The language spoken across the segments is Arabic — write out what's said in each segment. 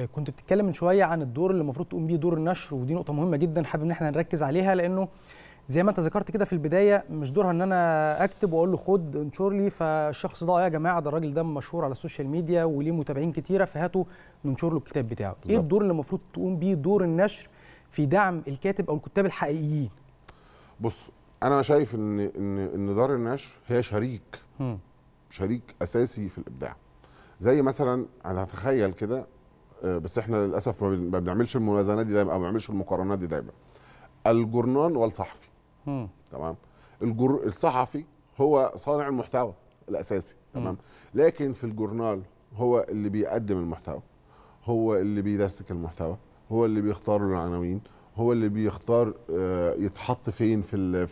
آه، كنت بتتكلم من شويه عن الدور اللي المفروض تقوم بيه دور النشر ودي نقطه مهمه جدا حابب ان احنا نركز عليها لانه زي ما انت ذكرت كده في البدايه مش دورها ان انا اكتب واقول له خد انشر لي فالشخص ده آه يا جماعه ده الراجل ده مشهور على السوشيال ميديا وليه متابعين كتيره فهاتوا ننشر له الكتاب بتاعه بالزبط. ايه الدور اللي المفروض تقوم بيه دور النشر في دعم الكاتب او الكتاب الحقيقيين بص انا شايف ان ان ان دار النشر هي شريك م. شريك اساسي في الابداع زي مثلا انا هتخيل كده آه، بس احنا للاسف ما بنعملش الموازنات دي دايما او ما بنعملش المقارنات دي دايما الجورنان والصحفي تمام الجر... الصحفي هو صانع المحتوى الاساسي تمام لكن في الجورنال هو اللي بيقدم المحتوى هو اللي بيدسك المحتوى هو اللي بيختار العناوين هو اللي بيختار آه، يتحط فين في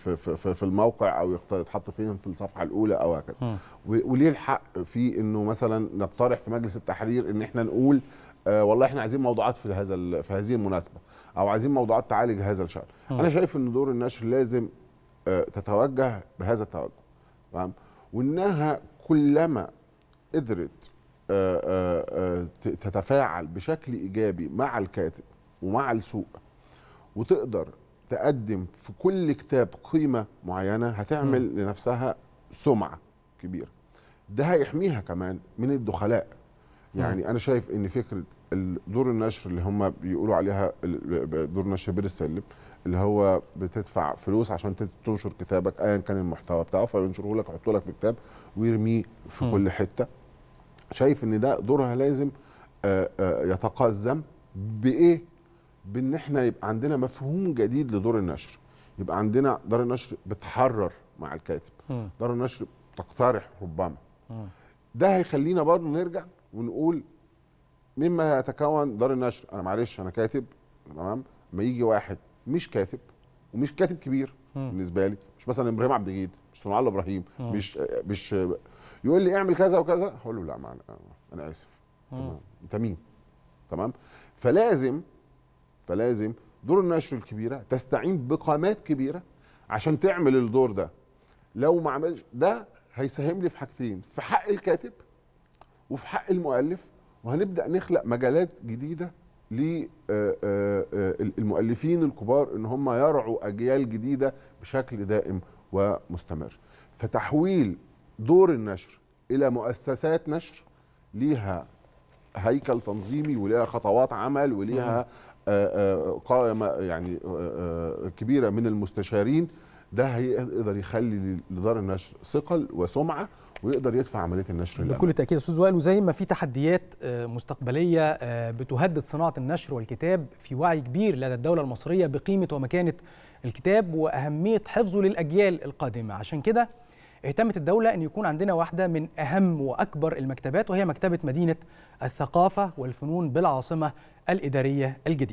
في الموقع او يتحط فين في الصفحه الاولى او هكذا وليه الحق في انه مثلا نقترح في مجلس التحرير ان احنا نقول آه، والله احنا عايزين موضوعات في هذا في هذه المناسبه او عايزين موضوعات تعالج هذا الشان انا شايف ان دور النشر لازم آه، تتوجه بهذا التوجه تمام وانها كلما قدرت تتفاعل بشكل ايجابي مع الكاتب ومع السوق وتقدر تقدم في كل كتاب قيمه معينه هتعمل م. لنفسها سمعه كبيره ده هيحميها كمان من الدخلاء يعني م. انا شايف ان فكره دور النشر اللي هم بيقولوا عليها دور نشر بير السلم اللي هو بتدفع فلوس عشان تنشر كتابك ايا كان المحتوى بتاعه فينشره لك يحطه لك في كتاب ويرميه في م. كل حته شايف ان ده دورها لازم آه، آه، يتقزم بايه بان احنا يبقى عندنا مفهوم جديد لدور النشر يبقى عندنا دار النشر بتحرر مع الكاتب م. دار النشر تقترح ربما ده هيخلينا برضه نرجع ونقول مما يتكون دار النشر انا معلش انا كاتب تمام ما يجي واحد مش كاتب ومش كاتب كبير م. بالنسبه لي مش مثلا ابراهيم عبد الجيد مش صنع الله ابراهيم مش مش يقول لي اعمل كذا وكذا هقول له لا معنا. انا اسف تمام انت مين تمام فلازم فلازم دور النشر الكبيره تستعين بقامات كبيره عشان تعمل الدور ده لو ما عملش ده هيساهم لي في حاجتين في حق الكاتب وفي حق المؤلف وهنبدا نخلق مجالات جديده للمؤلفين آه، آه، آه، الكبار ان هم يرعوا اجيال جديده بشكل دائم ومستمر فتحويل دور النشر الى مؤسسات نشر ليها هيكل تنظيمي وليها خطوات عمل وليها آه، آه، قائمه يعني آه، كبيره من المستشارين ده هيقدر يخلي لدار النشر ثقل وسمعه ويقدر يدفع عمليه النشر اللي بكل تاكيد استاذ وائل وزي ما في تحديات مستقبليه بتهدد صناعه النشر والكتاب في وعي كبير لدى الدوله المصريه بقيمه ومكانه الكتاب واهميه حفظه للاجيال القادمه عشان كده اهتمت الدولة أن يكون عندنا واحدة من أهم وأكبر المكتبات وهي مكتبة مدينة الثقافة والفنون بالعاصمة الإدارية الجديدة